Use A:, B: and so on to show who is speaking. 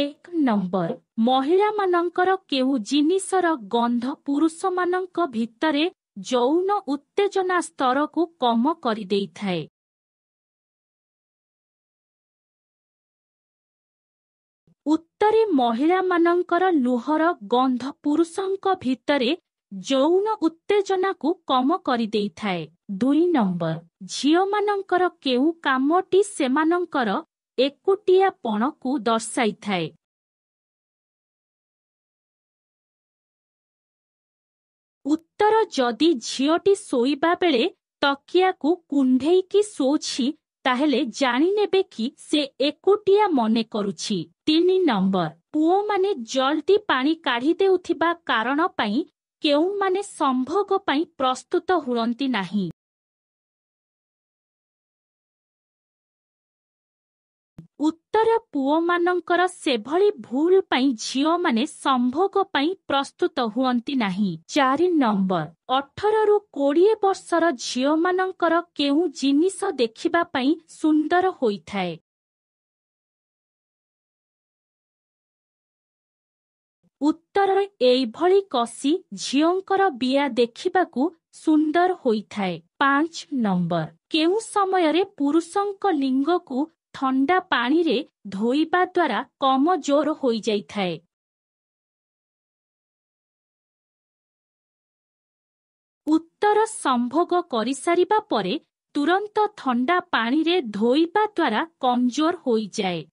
A: ଏକ ନମ୍ବର ମହିଳାମାନଙ୍କର କେଉଁ ଜିନିଷର ଗନ୍ଧ ପୁରୁଷମାନଙ୍କ ଭିତରେ ଯୌନ ଉତ୍ତେଜନା ସ୍ତରକୁ
B: କମ କରିଦେଇଥାଏ
A: ଉତ୍ତରେ ମହିଳାମାନଙ୍କର ଲୁହର ଗନ୍ଧ ପୁରୁଷଙ୍କ ଭିତରେ ଯୌନ ଉତ୍ତେଜନାକୁ କମ କରିଦେଇଥାଏ ଦୁଇ ନମ୍ବର ଝିଅମାନଙ୍କର କେଉଁ କାମଟି ସେମାନଙ୍କର ଏକୁଟିଆପଣକୁ
B: ଦର୍ଶାଇଥାଏ
A: ଉତ୍ତର ଯଦି ଝିଅଟି ଶୋଇବା ବେଳେ ତକିଆକୁ କୁଣ୍ଢେଇକି ଶୋଉଛି ତାହେଲେ ଜାଣିନେବେ କି ସେ ଏକୁଟିଆ ମନେ କରୁଛି ତିନି ନମ୍ବର ପୁଅମାନେ ଜଲ୍ଦି ପାଣି କାଢ଼ି ଦେଉଥିବା କାରଣ ପାଇଁ କେଉଁମାନେ ସମ୍ଭୋଗ ପାଇଁ ପ୍ରସ୍ତୁତ ହୁଅନ୍ତି ନାହିଁ ଉତ୍ତର ପୁଅମାନଙ୍କର ସେଭଳି ଭୁଲ ପାଇଁ ଝିଅମାନେ ସମ୍ଭୋଗ ପାଇଁ ପ୍ରସ୍ତୁତ ହୁଅନ୍ତି ନାହିଁ ଚାରି ନମ୍ବର ଅଠରରୁ କୋଡ଼ିଏ ବର୍ଷର ଝିଅମାନଙ୍କର କେଉଁ ଜିନିଷ ଦେଖିବା ପାଇଁ ସୁନ୍ଦର ହୋଇଥାଏ ଉତ୍ତର ଏଇଭଳି କଷି ଝିଅଙ୍କର ବିୟା ଦେଖିବାକୁ ସୁନ୍ଦର ହୋଇଥାଏ ପାଞ୍ଚ ନମ୍ବର କେଉଁ ସମୟରେ ପୁରୁଷଙ୍କ ଲିଙ୍ଗକୁ ଥଣ୍ଡା ପାଣିରେ ଧୋଇବା ଦ୍ୱାରା କମ ଜ୍ୱର ହୋଇଯାଇଥାଏ ଉତ୍ତର ସମ୍ଭୋଗ କରିସାରିବା ପରେ ତୁରନ୍ତ ଥଣ୍ଡା ପାଣିରେ ଧୋଇବା ଦ୍ୱାରା କମଜୋର ହୋଇଯାଏ